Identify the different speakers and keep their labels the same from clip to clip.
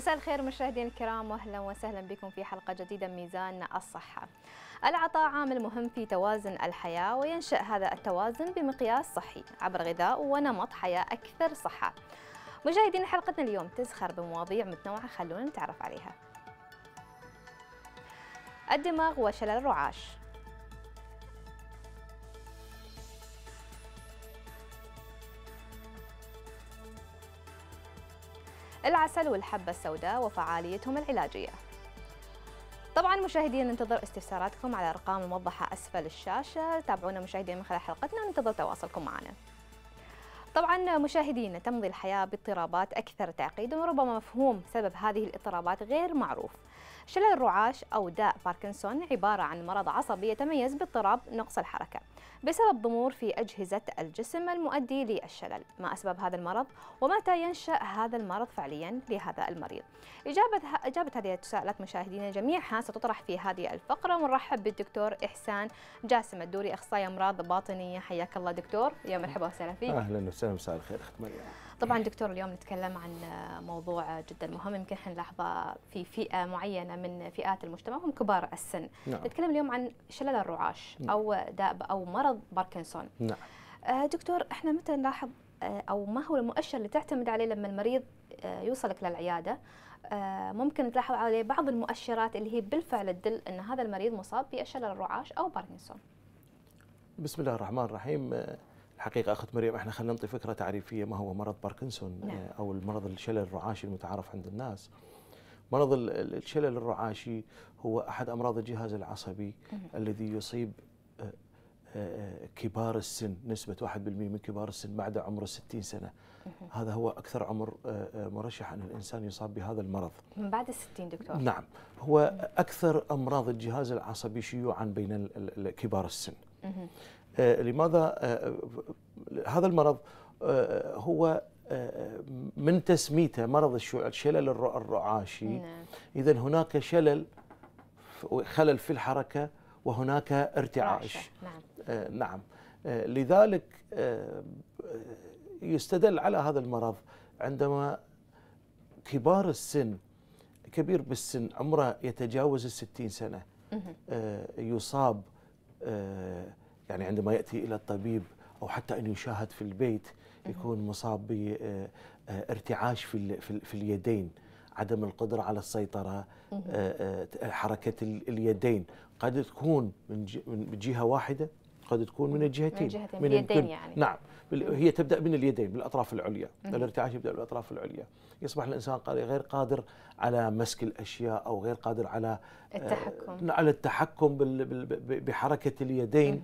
Speaker 1: مساء الخير مشاهدينا الكرام واهلا وسهلا بكم في حلقه جديده من ميزان الصحه. العطاء عامل مهم في توازن الحياه وينشا هذا التوازن بمقياس صحي عبر غذاء ونمط حياه اكثر صحه. مشاهدينا حلقتنا اليوم تزخر بمواضيع متنوعه خلونا نتعرف عليها. الدماغ وشلل الرعاش العسل والحبة السوداء وفعاليتهم العلاجية طبعا مشاهدينا ننتظر استفساراتكم على ارقام الموضحه اسفل الشاشه تابعونا مشاهدينا من خلال حلقتنا وننتظر تواصلكم معنا طبعا مشاهدينا تمضي الحياه باضطرابات اكثر تعقيدا وربما مفهوم سبب هذه الاضطرابات غير معروف شلل الرعاش أو داء باركنسون عبارة عن مرض عصبي يتميز باضطراب نقص الحركة بسبب ضمور في أجهزة الجسم المؤدي للشلل ما أسباب هذا المرض ومتى ينشأ هذا المرض فعليا لهذا المريض إجابة, إجابة هذه التساؤلات مشاهدينا جميعها ستطرح في هذه الفقرة ونرحب بالدكتور إحسان جاسم الدوري أخصائي أمراض باطنية حياك الله دكتور يا مرحبا وسهلا فيك أهلا
Speaker 2: وسهلا مساء الخير أخت مريم
Speaker 1: طبعا دكتور اليوم نتكلم عن موضوع جدا مهم يمكن احنا نلاحظه في فئه معينه من فئات المجتمع هم كبار السن نعم. نتكلم اليوم عن شلل الرعاش نعم. او داء او مرض باركنسون نعم. آه، دكتور احنا متى نلاحظ آه، او ما هو المؤشر اللي تعتمد عليه لما المريض آه، يوصلك للعياده ممكن تلاحظ عليه بعض المؤشرات اللي هي بالفعل تدل ان هذا المريض مصاب بشلل الرعاش او باركنسون
Speaker 2: بسم الله الرحمن الرحيم حقيقه اخت مريم احنا خلينا نعطي فكره تعريفيه ما هو مرض باركنسون نعم. آه، او المرض الشلل الرعاشي المتعارف عند الناس مرض الشلل الرعاشي هو احد امراض الجهاز العصبي مم. الذي يصيب آه، آه، كبار السن نسبة 1% من كبار السن بعد عمر 60 سنة هذا هو أكثر عمر مرشح أن الإنسان يصاب بهذا المرض
Speaker 1: من بعد الستين دكتور نعم
Speaker 2: هو أكثر أمراض الجهاز العصبي شيوعا بين كبار السن آه، لماذا آه، آه، هذا المرض هو من تسميته مرض الشلل الرعاشي نعم. إذا هناك شلل خلل في الحركة وهناك ارتعاش نعم, نعم. لذلك يستدل على هذا المرض عندما كبار السن كبير بالسن عمره يتجاوز الستين سنة يصاب يعني عندما يأتي إلى الطبيب أو حتى أن يشاهد في البيت يكون مصاب بارتعاش آه، آه، في, في اليدين عدم القدرة على السيطرة آه، حركة اليدين قد تكون من جهة واحدة قد تكون من الجهتين من الجهتين من اليدين يعني نعم هي تبدا من اليدين من الاطراف العليا الارتعاش يبدا بالاطراف العليا يصبح الانسان غير قادر على مسك الاشياء او غير قادر على التحكم على التحكم بحركه اليدين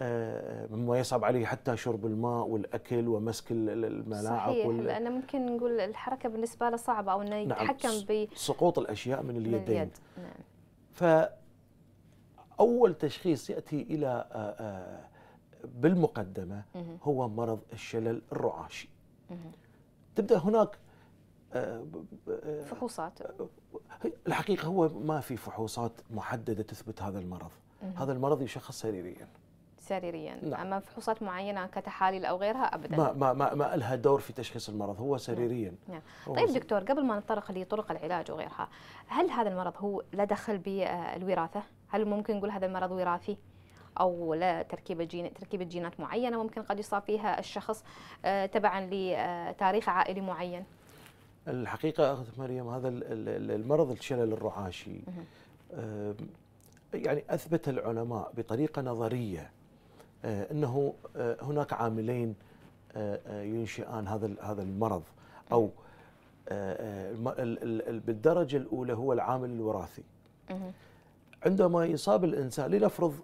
Speaker 2: آه، مما يصعب عليه حتى شرب الماء والاكل ومسك الملاعق صحيح وال... لان
Speaker 1: ممكن نقول الحركه بالنسبه له صعبه او انه نعم، يتحكم نعم بسقوط
Speaker 2: سقوط الاشياء من اليدين من اليد. نعم. فاول تشخيص ياتي الى آه، آه، بالمقدمه هو مرض الشلل الرعاشي تبدا هناك فحوصات الحقيقه هو ما في فحوصات محدده تثبت هذا المرض هذا المرض يشخص سريريا
Speaker 1: سريريا نعم. أما فحوصات معينة كتحاليل أو غيرها أبدا ما,
Speaker 2: ما, ما, ما لها دور في تشخيص المرض هو نعم. سريريا
Speaker 1: نعم. طيب دكتور قبل ما نتطرق لطرق العلاج وغيرها هل هذا المرض هو لا دخل بالوراثة؟ هل ممكن نقول هذا المرض وراثي؟ او لا تركيبه جين تركيبه جينات معينه ممكن قد يصاب فيها الشخص آه، تبعا لتاريخ عائلي معين
Speaker 2: الحقيقه اخت مريم هذا المرض الشلل الرعاشي يعني اثبت العلماء بطريقه نظريه آه، انه آه، هناك عاملين آه، ينشئان هذا هذا المرض او بالدرجه الاولى هو العامل الوراثي عندما يصاب الانسان لنفرض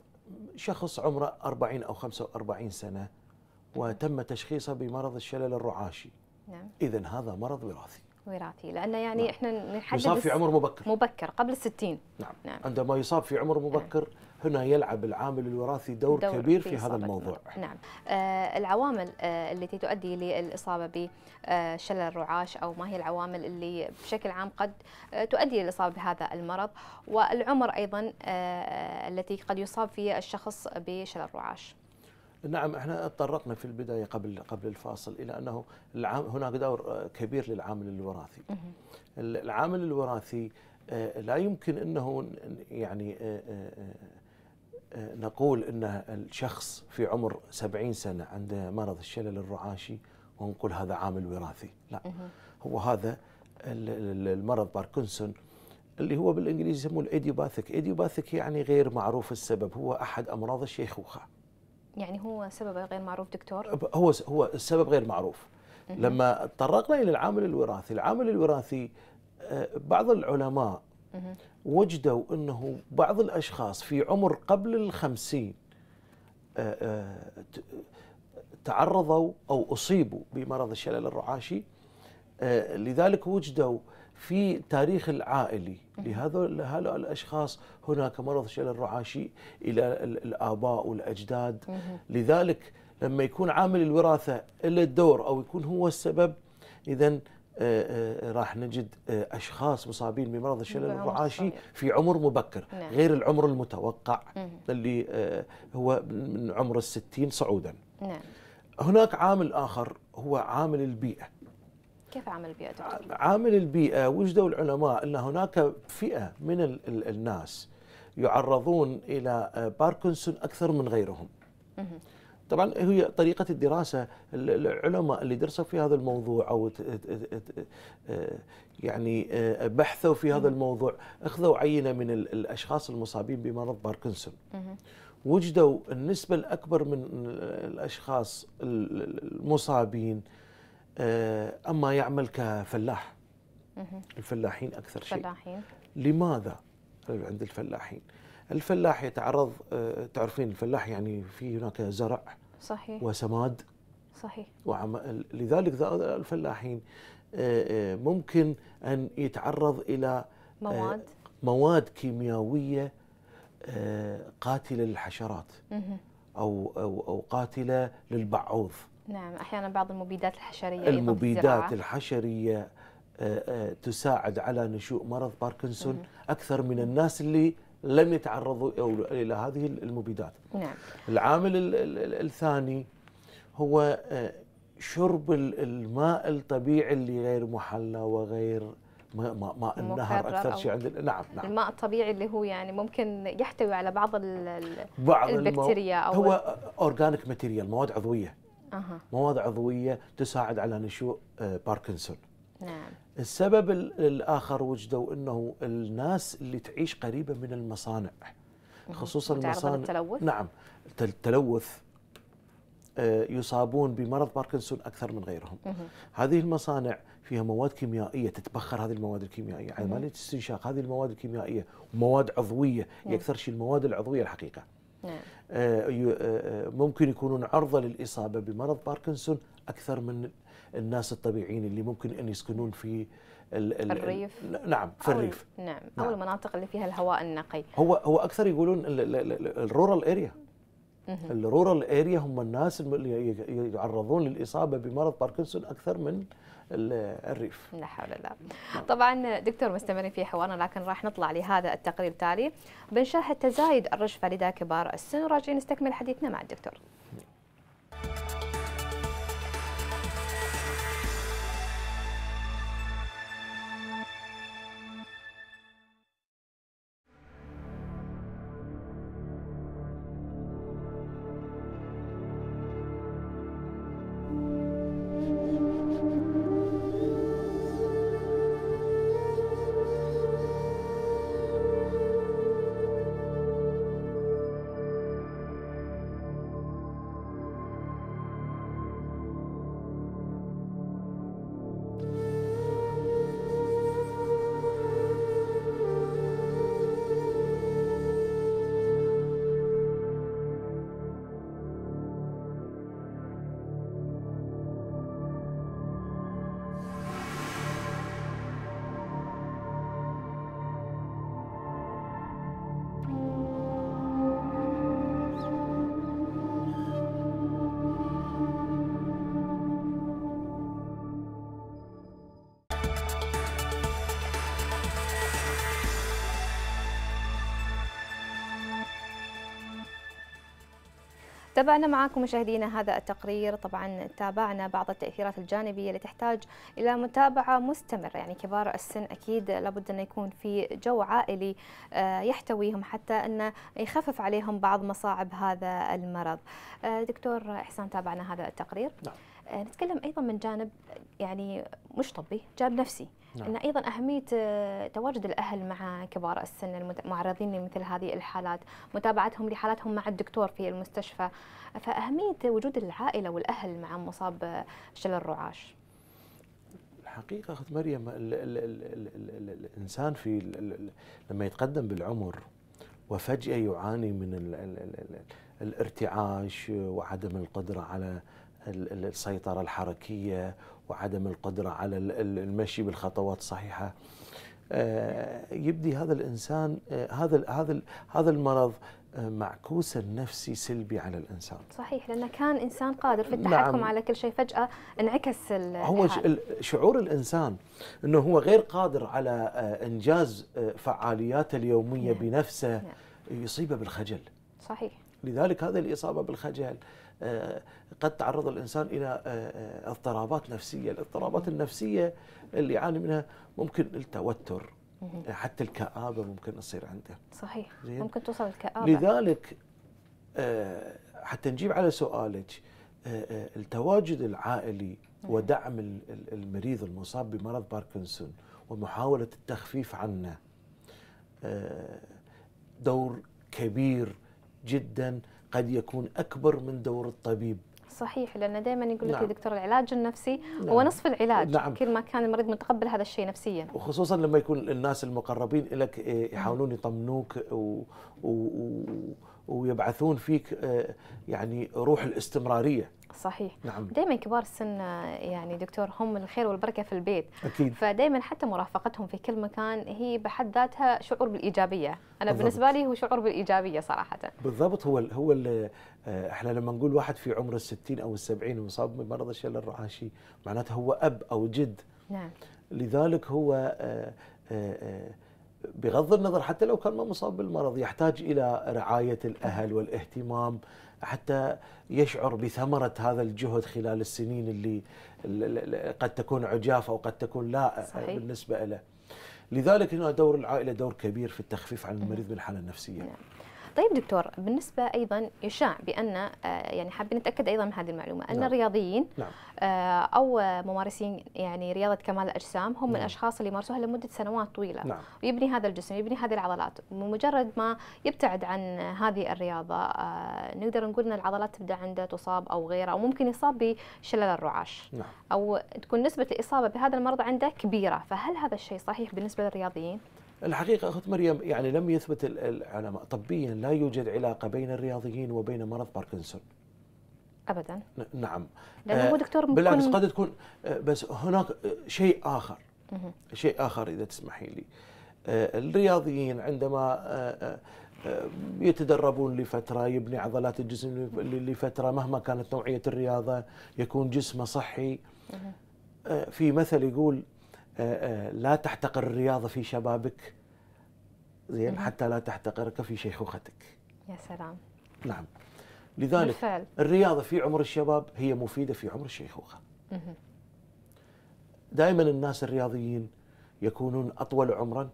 Speaker 2: شخص عمره 40 او 45 سنه وتم تشخيصه بمرض الشلل الرعاشي نعم اذا هذا مرض وراثي
Speaker 1: وراثي لانه يعني نعم. احنا نحدد يصاب في عمر مبكر مبكر قبل الستين
Speaker 2: نعم. نعم عندما يصاب في عمر نعم. مبكر نعم. هنا يلعب العامل الوراثي دور, دور كبير في, في هذا الموضوع
Speaker 1: نعم آه العوامل آه التي تؤدي للإصابة بشلل الرعاش أو ما هي العوامل اللي بشكل عام قد آه تؤدي للإصابة بهذا المرض والعمر أيضا آه التي قد يصاب فيها الشخص بشلل الرعاش
Speaker 2: نعم احنا تطرقنا في البدايه قبل قبل الفاصل الى انه هناك دور آه، كبير للعامل الوراثي. العامل الوراثي آه، لا يمكن انه يعني آه، نقول أن الشخص في عمر سبعين سنة عنده مرض الشلل الرعاشي ونقول هذا عامل وراثي لا هو هذا المرض باركنسون اللي هو بالانجليزي يسموه الايديوباثيك، ايديوباثيك يعني غير معروف السبب، هو احد امراض الشيخوخه.
Speaker 1: يعني هو سببه غير معروف دكتور؟
Speaker 2: هو هو السبب غير معروف. لما تطرقنا الى العامل الوراثي، العامل الوراثي آه، بعض العلماء وجدوا أنه بعض الأشخاص في عمر قبل الخمسين آه، آه، تعرضوا أو أصيبوا بمرض الشلل الرعاشي آه، لذلك وجدوا في تاريخ العائلي لهؤلاء الاشخاص هناك مرض شلل الرعاشي الى الاباء والاجداد لذلك لما يكون عامل الوراثه له الدور او يكون هو السبب اذا آه، آه، راح نجد آه، اشخاص مصابين بمرض الشلل الرعاشي في عمر مبكر نعم. غير العمر المتوقع مم. اللي هو من عمر الستين صعودا نعم. هناك عامل اخر هو عامل البيئه
Speaker 1: كيف عامل البيئه دكتور؟
Speaker 2: عامل البيئه وجدوا العلماء ان هناك فئه من الناس يعرضون الى باركنسون اكثر من غيرهم مم. طبعا هي طريقة الدراسة العلماء اللي درسوا في هذا الموضوع أو يعني آه، بحثوا في هذا الموضوع أخذوا عينة من الأشخاص المصابين بمرض باركنسون وجدوا النسبة الأكبر من الأشخاص المصابين آه، أما يعمل كفلاح الفلاحين أكثر شيء لماذا عند الفلاحين الفلاح يتعرض آه، تعرفين الفلاح يعني في هناك زرع صحيح وسماد صحيح وعم... لذلك الفلاحين آه، آه، ممكن ان يتعرض الى مواد مواد كيميائيه قاتله للحشرات او او او قاتله للبعوض
Speaker 1: نعم احيانا بعض المبيدات الحشريه المبيدات
Speaker 2: الحشريه تساعد على نشوء مرض باركنسون اكثر من الناس اللي لم يتعرضوا الى هذه المبيدات. نعم. العامل الثاني هو آه، شرب الماء الطبيعي اللي غير محلى وغير ماء ما النهر اكثر شيء عند نعم نعم الماء
Speaker 1: الطبيعي اللي هو يعني ممكن يحتوي على بعض
Speaker 2: بعض البكتيريا او هو اورجانيك ماتيريال مواد عضويه أه. مواد عضويه تساعد على نشوء باركنسون آه، نعم السبب الآخر وجدوا أنه الناس اللي تعيش قريبة من المصانع خصوصا المصانع نعم. التلوث؟ نعم آه، التلوث يصابون بمرض باركنسون اكثر من غيرهم. مه. هذه المصانع فيها مواد كيميائيه تتبخر هذه المواد الكيميائيه مه. عمليه استنشاق هذه المواد الكيميائيه ومواد عضويه نعم. يكثر اكثر شيء المواد العضويه الحقيقه. نعم. آه، آه، ممكن يكونون عرضه للاصابه بمرض باركنسون اكثر من الناس الطبيعيين اللي ممكن أن يسكنون في الـ الـ نعم، الريف نعم في الريف
Speaker 1: نعم, نعم أو المناطق اللي فيها الهواء النقي
Speaker 2: هو هو أكثر يقولون الرورال أريا الرورال أريا هم الناس اللي يعرضون للإصابة بمرض باركنسون أكثر من الريف لا حول الله
Speaker 1: طبعا دكتور مستمرين في حوارنا لكن راح نطلع لهذا التقرير التالي بنشرح تزايد الرشفة لدى كبار السن وراجعين نستكمل حديثنا مع الدكتور تابعنا معكم مشاهدينا هذا التقرير طبعا تابعنا بعض التأثيرات الجانبية اللي تحتاج إلى متابعة مستمرة يعني كبار السن أكيد لابد أن يكون في جو عائلي آه، يحتويهم حتى أن يخفف عليهم بعض مصاعب هذا المرض آه، دكتور إحسان تابعنا هذا التقرير نعم. آه، نتكلم أيضا من جانب يعني مش طبي جانب نفسي نعم. ان ايضا اهميه تواجد الاهل مع كبار السن المعرضين لمثل هذه الحالات، متابعتهم لحالاتهم مع الدكتور في المستشفى، فاهميه وجود العائله والاهل مع مصاب شلل الرعاش.
Speaker 2: الحقيقه اخت مريم الـ الـ الـ الانسان في لما يتقدم بالعمر وفجاه يعاني من الارتعاش وعدم القدره على السيطره الحركيه وعدم القدرة على المشي بالخطوات الصحيحة آه، يبدي هذا الإنسان آه، هذا هذا هذا المرض آه، معكوس النفسي سلبي على الانسان
Speaker 1: صحيح لانه كان انسان قادر في نعم. التحكم نعم. على كل شيء فجاه انعكس هو
Speaker 2: شعور الانسان انه هو غير قادر على انجاز فعالياته اليوميه نعم. بنفسه نعم. يصيبه بالخجل صحيح لذلك هذه الإصابة بالخجل آه، قد تعرض الإنسان إلى آه، آه، اضطرابات نفسية الاضطرابات النفسية اللي يعاني منها ممكن التوتر حتى الكآبة ممكن تصير عنده
Speaker 1: صحيح زين؟ ممكن توصل الكآبة
Speaker 2: لذلك حتى نجيب على سؤالك التواجد العائلي ودعم المريض المصاب بمرض باركنسون ومحاولة التخفيف عنه دور كبير جدا قد يكون اكبر من دور الطبيب
Speaker 1: صحيح لان دائما يقول لك نعم. دكتور العلاج النفسي نعم. هو نصف العلاج نعم. كل ما كان المريض متقبل هذا الشيء نفسيا
Speaker 2: وخصوصا لما يكون الناس المقربين لك إيه، يحاولون يطمنوك و... و... ويبعثون فيك إيه، يعني روح الاستمراريه صحيح نعم.
Speaker 1: دائما كبار السن آه، يعني دكتور هم الخير والبركه في البيت أكيد. فدائما حتى مرافقتهم في كل مكان هي بحد ذاتها شعور بالايجابيه انا بالضبط. بالنسبه لي هو شعور بالايجابيه صراحه
Speaker 2: بالضبط هو الـ هو الـ آه، احنا لما نقول واحد في عمر الستين او السبعين ومصاب بمرض الشلل الرعاشي معناته هو اب او جد نعم لذلك هو آه، بغض النظر حتى لو كان ما مصاب بالمرض يحتاج الى رعايه الاهل والاهتمام حتى يشعر بثمرة هذا الجهد خلال السنين اللي قد تكون عجافة أو قد تكون لا آه، صحيح. بالنسبة له لذلك هنا دور العائلة دور كبير في التخفيف عن المريض بالحالة النفسية نعم.
Speaker 1: طيب دكتور بالنسبه ايضا يشاع بان آه، يعني حابين نتاكد ايضا من هذه المعلومه ان نعم. الرياضيين نعم. آه، او ممارسين يعني رياضه كمال الاجسام هم نعم. الاشخاص اللي يمارسوها لمده سنوات طويله نعم. ويبني هذا الجسم يبني هذه العضلات ومجرد ما يبتعد عن هذه الرياضه آه، نقدر نقول ان العضلات تبدا عنده تصاب او غيره او ممكن يصاب بشلل الرعاش نعم. او تكون نسبه الاصابه بهذا المرض عنده كبيره فهل هذا الشيء صحيح بالنسبه للرياضيين
Speaker 2: الحقيقة أخت مريم يعني لم يثبت العلماء طبيا لا يوجد علاقة بين الرياضيين وبين مرض باركنسون ابدا نعم لانه آه، هو دكتور بالعكس قد تكون آه، بس هناك آه، شيء اخر شيء اخر اذا تسمحي لي الرياضيين عندما يتدربون لفتره يبني عضلات الجسم لفتره مهما كانت نوعيه الرياضه يكون جسمه صحي في مثل يقول آه، آه، لا تحتقر الرياضه في شبابك زين حتى لا تحتقرك في شيخوختك يا سلام نعم لذلك بالفعل. الرياضه في عمر الشباب هي مفيده في عمر الشيخوخه دائما الناس الرياضيين يكونون اطول عمرا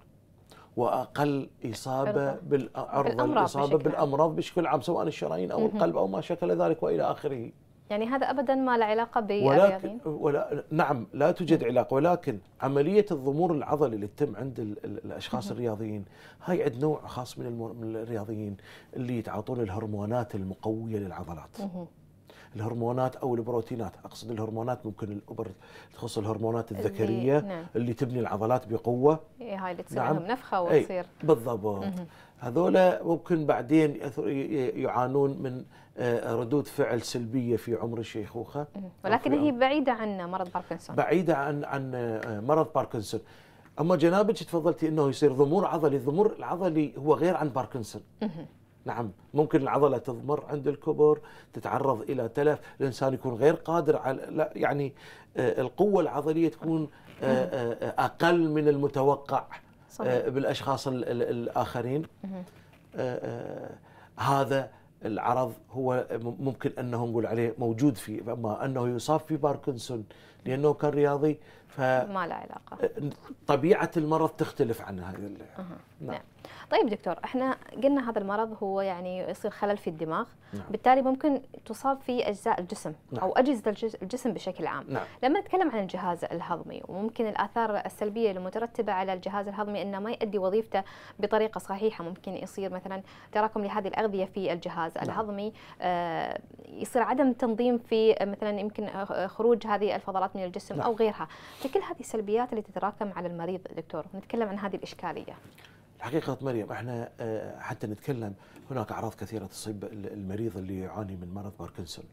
Speaker 2: واقل اصابه بالعرض الاصابه بالامراض بشكل عام سواء الشرايين او القلب او ما شكل ذلك والى اخره
Speaker 1: يعني هذا ابدا ما له علاقه ولكن
Speaker 2: ولا نعم لا توجد علاقه ولكن عمليه الضمور العضلي اللي تتم عند الاشخاص الرياضيين هاي عند نوع خاص من, من الرياضيين اللي يتعاطون الهرمونات المقويه للعضلات. الهرمونات او البروتينات اقصد الهرمونات ممكن الابر تخص الهرمونات الذكريه اللي, نعم. اللي تبني العضلات بقوه إيه،
Speaker 1: هاي اللي تسوي نعم. نفخه إيه، وتصير
Speaker 2: بالضبط هذولا ممكن بعدين يعانون من آه، ردود فعل سلبيه في عمر الشيخوخه
Speaker 1: ولكن هي بعيده عن مرض باركنسون
Speaker 2: بعيده عن عن آه، مرض باركنسون اما جنابك تفضلتي انه يصير ضمور عضلي الضمور العضلي هو غير عن باركنسون نعم ممكن العضله تضمر عند الكبر تتعرض الى تلف الانسان يكون غير قادر على لا يعني آه، القوه العضليه تكون اقل من المتوقع صحيح. آه، بالاشخاص الاخرين آه، آه، هذا العرض هو ممكن انه نقول عليه موجود فيه اما انه يصاب في باركنسون لانه كان رياضي ف ما
Speaker 1: له علاقه
Speaker 2: طبيعه المرض تختلف عن هذا أه. نعم, نعم.
Speaker 1: طيب دكتور احنا قلنا هذا المرض هو يعني يصير خلل في الدماغ نعم. بالتالي ممكن تصاب في اجزاء الجسم نعم. او اجهزه الجسم بشكل عام نعم. لما نتكلم عن الجهاز الهضمي وممكن الاثار السلبيه المترتبه على الجهاز الهضمي انه ما يؤدي وظيفته بطريقه صحيحه ممكن يصير مثلا تراكم لهذه الاغذيه في الجهاز نعم. الهضمي آه يصير عدم تنظيم في مثلا يمكن خروج هذه الفضلات من الجسم نعم. او غيرها فكل هذه السلبيات اللي تتراكم على المريض دكتور نتكلم عن هذه الاشكاليه
Speaker 2: الحقيقة مريم احنا آه، حتى نتكلم هناك أعراض كثيرة تصيب المريض اللي يعاني من مرض باركنسون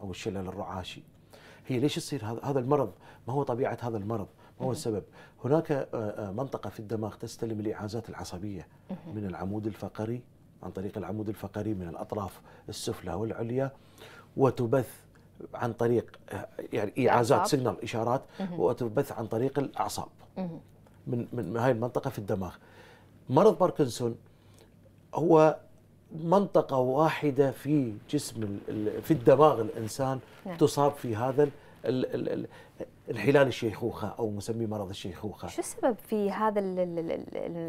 Speaker 2: أو الشلل الرعاشي هي ليش يصير هذا المرض ما هو طبيعة هذا المرض ما هو السبب هناك آه، آه، منطقة في الدماغ تستلم الإعازات العصبية من العمود الفقري عن طريق العمود الفقري من الأطراف السفلى والعليا وتبث عن طريق يعني إعازات سيجنال إشارات وتبث عن طريق الأعصاب من من هاي المنطقة في الدماغ مرض باركنسون هو منطقة واحدة في جسم في الدماغ الإنسان نعم. تصاب في هذا انحلال الشيخوخه او مسمي مرض الشيخوخه شو
Speaker 1: السبب في هذا الـ الـ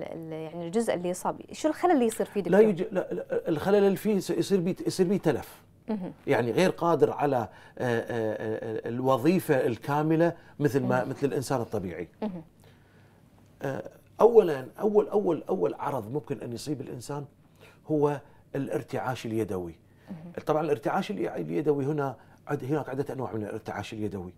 Speaker 1: الـ يعني الجزء اللي يصاب شو الخلل اللي يصير فيه دكتور؟ لا, يج...
Speaker 2: لا الخلل اللي فيه يصير بيه يصير بيه تلف يعني غير قادر على آه، آه، آه، الوظيفه الكامله مثل ما مثل الانسان الطبيعي اولا اول اول اول عرض ممكن ان يصيب الانسان هو الارتعاش اليدوي طبعا الارتعاش اليدوي هنا هناك عده انواع من الارتعاش اليدوي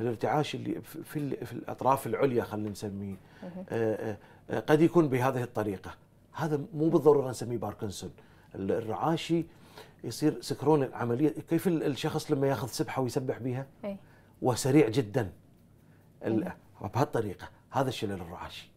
Speaker 2: الارتعاش اللي في في الاطراف العليا خلينا نسميه آه، آه، آه، قد يكون بهذه الطريقه هذا مو بالضروره نسميه باركنسون الرعاشي يصير سكرون العمليه كيف الشخص لما ياخذ سبحه ويسبح بها إيه. وسريع جدا بهالطريقه هذا الشلل الرعاشي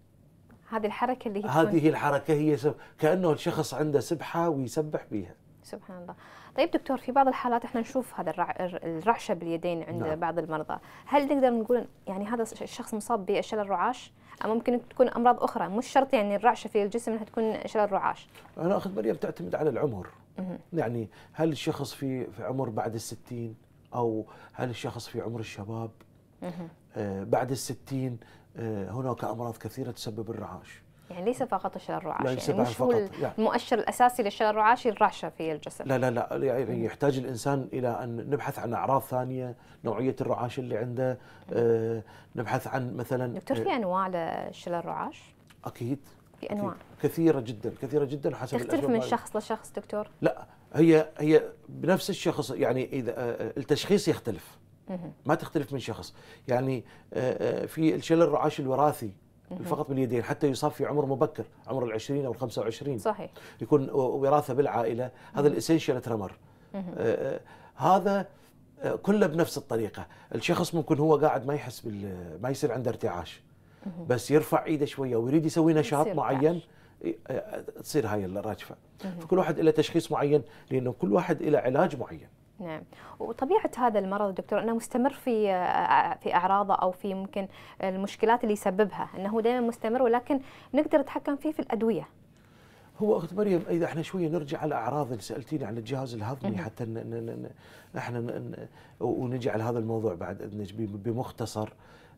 Speaker 1: هذه الحركه اللي هي هذه
Speaker 2: الحركه هي سب... كانه الشخص عنده سبحه ويسبح بها
Speaker 1: سبحان الله طيب دكتور في بعض الحالات احنا نشوف هذا الرع... الرعشه باليدين عند نعم. بعض المرضى هل نقدر نقول يعني هذا الشخص مصاب بشلل رعاش أو ممكن تكون امراض اخرى مش شرط يعني الرعشه في الجسم انها تكون شلل رعاش
Speaker 2: انا اخذ مريم تعتمد على العمر يعني هل الشخص في في عمر بعد الستين او هل الشخص في عمر الشباب آه بعد الستين آه، هناك امراض كثيره تسبب الرعاش
Speaker 1: يعني ليس فقط الشلل الرعاشي يعني ليس يعني مش فقط. هو يعني المؤشر الاساسي للشلل الرعاشي الرعشه في الجسد
Speaker 2: لا لا لا يعني يحتاج الانسان الى ان نبحث عن اعراض ثانيه نوعيه الرعاش اللي عنده آه، نبحث عن مثلا دكتور في آه،
Speaker 1: انواع للشلل الرعاش
Speaker 2: اكيد في انواع كثيره جدا كثيره جدا حسب تختلف من شخص
Speaker 1: لشخص دكتور
Speaker 2: لا هي هي بنفس الشخص يعني اذا التشخيص يختلف ما تختلف من شخص يعني آه، آه، في الشلل الرعاش الوراثي فقط باليدين حتى يصاب في عمر مبكر عمر العشرين أو الخمسة وعشرين صحيح يكون وراثة بالعائلة هذا الاسينشال آه، ترمر هذا كله بنفس الطريقة الشخص ممكن هو قاعد ما يحس بال ما يصير عنده ارتعاش بس يرفع ايده شوية ويريد يسوي نشاط معين تصير هاي الرجفة فكل واحد له تشخيص معين لأنه كل واحد له علاج معين
Speaker 1: نعم وطبيعه هذا المرض دكتور انه مستمر في في اعراضه او في ممكن المشكلات اللي يسببها انه دائما مستمر ولكن نقدر نتحكم فيه في الادويه
Speaker 2: هو اخت مريم اذا احنا شويه نرجع على الاعراض اللي سالتيني عن الجهاز الهضمي حتى ن ن ن احنا ن على هذا الموضوع بعد اذنك بمختصر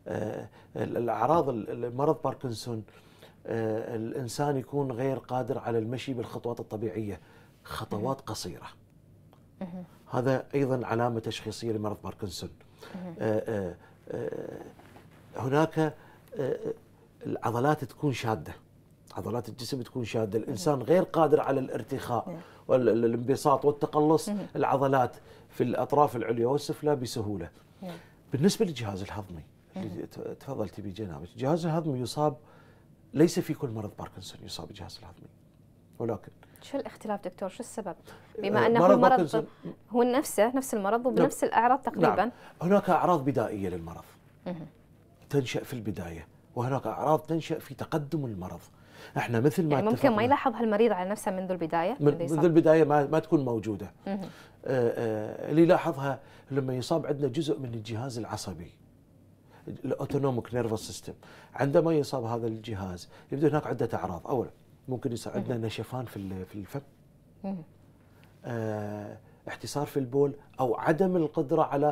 Speaker 2: آه، الاعراض مرض باركنسون آه، الانسان يكون غير قادر على المشي بالخطوات الطبيعيه خطوات قصيره هذا ايضا علامه تشخيصيه لمرض باركنسون آه، آه، آه، هناك العضلات تكون شاده عضلات الجسم تكون شاده الانسان غير قادر على الارتخاء والانبساط والتقلص العضلات في الاطراف العليا والسفلى بسهوله بالنسبه للجهاز الهضمي اللي تفضلت جنابك الجهاز الهضمي يصاب ليس في كل مرض باركنسون يصاب الجهاز الهضمي ولكن
Speaker 1: شو الاختلاف دكتور شو السبب آه، بما انه مرض المرض هو نفسه نفس المرض نعم. وبنفس نعم. الاعراض تقريبا نعم.
Speaker 2: هناك اعراض بدائيه للمرض تنشا في البدايه وهناك اعراض تنشا في تقدم المرض احنا مثل ما يعني ممكن ما
Speaker 1: يلاحظها المريض على نفسه منذ البدايه من منذ
Speaker 2: البدايه ما, ما تكون موجوده آه، آه، اللي يلاحظها لما يصاب عندنا جزء من الجهاز العصبي الاوتونوميك نيرفس سيستم عندما يصاب هذا الجهاز يبدا هناك عده اعراض اولا ممكن يساعدنا نشفان في في الفم آه، احتصار في البول او عدم القدره على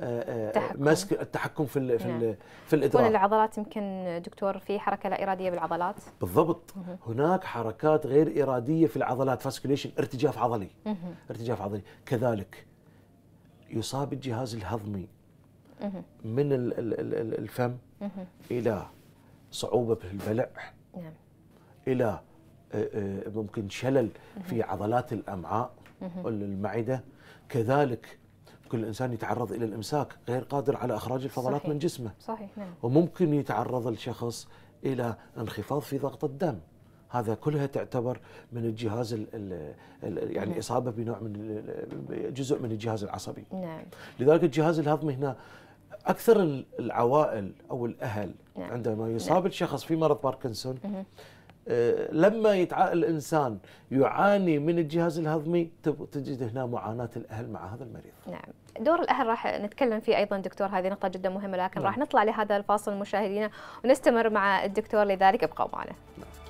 Speaker 2: آه، آه، التحكم. مسك التحكم في في, نعم. في الادراك تكون
Speaker 1: العضلات يمكن دكتور في حركه لا اراديه بالعضلات
Speaker 2: بالضبط هناك حركات غير اراديه في العضلات فاسكوليشن ارتجاف عضلي ارتجاف عضلي كذلك يصاب الجهاز الهضمي من الفم الى صعوبه في البلع نعم. الى آه، آه، ممكن شلل في عضلات الامعاء المعده كذلك كل انسان يتعرض الى الامساك غير قادر على اخراج الفضلات صحيح. من جسمه صحيح نعم. وممكن يتعرض الشخص الى انخفاض في ضغط الدم هذا كلها تعتبر من الجهاز الـ الـ الـ يعني اصابه بنوع من جزء من الجهاز العصبي نعم. لذلك الجهاز الهضمي هنا اكثر العوائل او الاهل نعم. عندما نعم. يصاب نعم. الشخص في مرض باركنسون آه، لما الانسان يعاني من الجهاز الهضمي تجد هنا معاناه الاهل مع هذا المريض.
Speaker 1: نعم، دور الاهل راح نتكلم فيه ايضا دكتور هذه نقطه جدا مهمه لكن نعم. راح نطلع لهذا الفاصل مشاهدينا ونستمر مع الدكتور لذلك ابقوا معنا. نعم.